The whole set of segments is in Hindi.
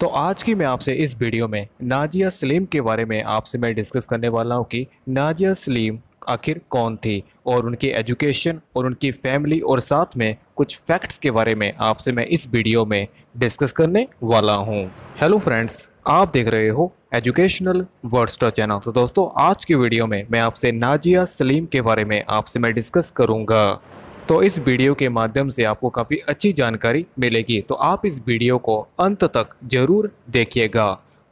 तो आज की मैं आपसे इस वीडियो में नाजिया सलीम के बारे में आपसे मैं डिस्कस करने वाला हूँ कि नाजिया सलीम आखिर कौन थी और उनकी एजुकेशन और उनकी फैमिली और साथ में कुछ फैक्ट्स के बारे में आपसे मैं इस वीडियो में डिस्कस करने वाला हूँ हेलो फ्रेंड्स आप देख रहे हो एजुकेशनल वर्डस्टर चैनल तो दोस्तों आज की वीडियो में मैं आपसे नाजिया सलीम के बारे में आपसे मैं डिस्कस करूँगा तो इस वीडियो के माध्यम से आपको काफ़ी अच्छी जानकारी मिलेगी तो आप इस वीडियो को अंत तक ज़रूर देखिएगा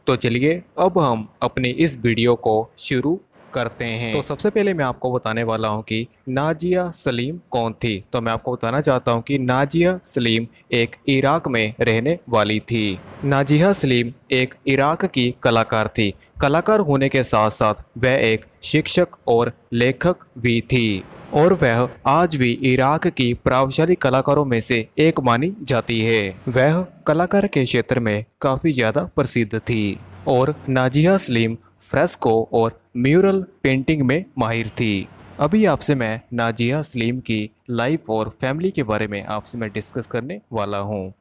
तो चलिए अब हम अपनी इस वीडियो को शुरू करते हैं तो सबसे पहले मैं आपको बताने वाला हूं कि नाजिया सलीम कौन थी तो मैं आपको बताना चाहता हूं कि नाजिया सलीम एक इराक में रहने वाली थी नाजिया सलीम एक इराक की कलाकार थी कलाकार होने के साथ साथ वह एक शिक्षक और लेखक भी थी और वह आज भी इराक की प्रभावशाली कलाकारों में से एक मानी जाती है वह कलाकार के क्षेत्र में काफ़ी ज़्यादा प्रसिद्ध थी और नाजिया सलीम फ्रेस्को और म्यूरल पेंटिंग में माहिर थी अभी आपसे मैं नाजिया सलीम की लाइफ और फैमिली के बारे में आपसे मैं डिस्कस करने वाला हूँ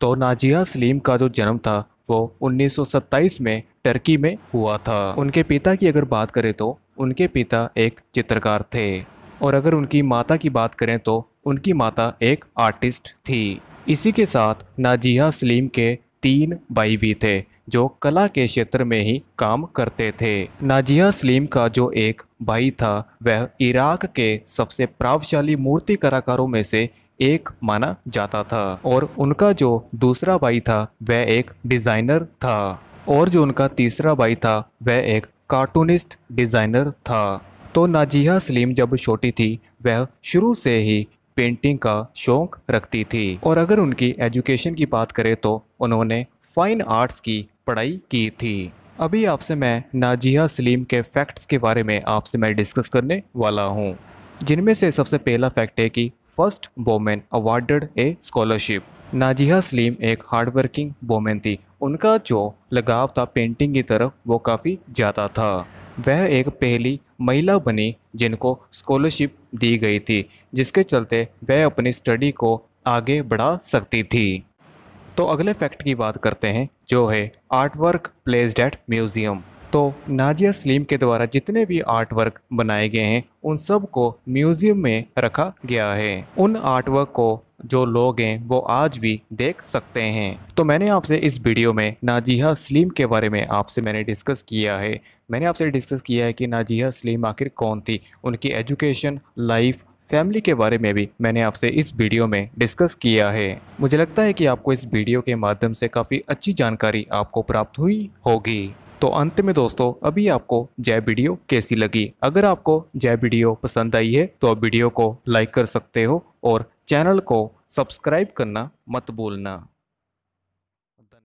तो नाजिया सलीम का जो जन्म था वो 1927 में टर्की में हुआ था उनके पिता की अगर बात करें तो उनके पिता एक चित्रकार थे और अगर उनकी माता की बात करें तो उनकी माता एक आर्टिस्ट थी इसी के साथ नाजिया सलीम के तीन भाई भी थे जो कला के क्षेत्र में ही काम करते थे नाजिया सलीम का जो एक भाई था वह इराक के सबसे प्रभावशाली मूर्ति कलाकारों में से एक माना जाता था और उनका जो दूसरा भाई था वह एक डिज़ाइनर था और जो उनका तीसरा भाई था वह एक कार्टूनिस्ट डिज़ाइनर था तो नाजिया सलीम जब छोटी थी वह शुरू से ही पेंटिंग का शौक रखती थी और अगर उनकी एजुकेशन की बात करें तो उन्होंने फ़ाइन आर्ट्स की पढ़ाई की थी अभी आपसे मैं नाजिया सलीम के फैक्ट्स के बारे में आपसे मैं डिस्कस करने वाला हूँ जिनमें से सबसे पहला फैक्ट है कि first women awarded a scholarship Nazia Saleem एक हार्डवर्किंग वोमेन थी उनका जो लगाव था पेंटिंग की तरफ वो काफ़ी ज़्यादा था वह एक पहली महिला बनी जिनको स्कॉलरशिप दी गई थी जिसके चलते वह अपनी स्टडी को आगे बढ़ा सकती थी तो अगले फैक्ट की बात करते हैं जो है art work placed at museum तो नाजिया सलीम के द्वारा जितने भी आर्ट वर्क बनाए गए हैं उन सब को म्यूज़ियम में रखा गया है उन आर्ट वर्क को जो लोग हैं वो आज भी देख सकते हैं तो मैंने आपसे इस वीडियो में नाजिया सलीम के बारे में आपसे मैंने डिस्कस किया है मैंने आपसे डिस्कस किया है कि नाजिया सलीम आखिर कौन थी उनकी एजुकेशन लाइफ फैमिली के बारे में भी मैंने आपसे इस वीडियो में डिस्कस किया है मुझे लगता है कि आपको इस वीडियो के माध्यम से काफ़ी अच्छी जानकारी आपको प्राप्त हुई होगी तो अंत में दोस्तों अभी आपको जय वीडियो कैसी लगी अगर आपको जय वीडियो पसंद आई है तो आप वीडियो को लाइक कर सकते हो और चैनल को सब्सक्राइब करना मत भूलना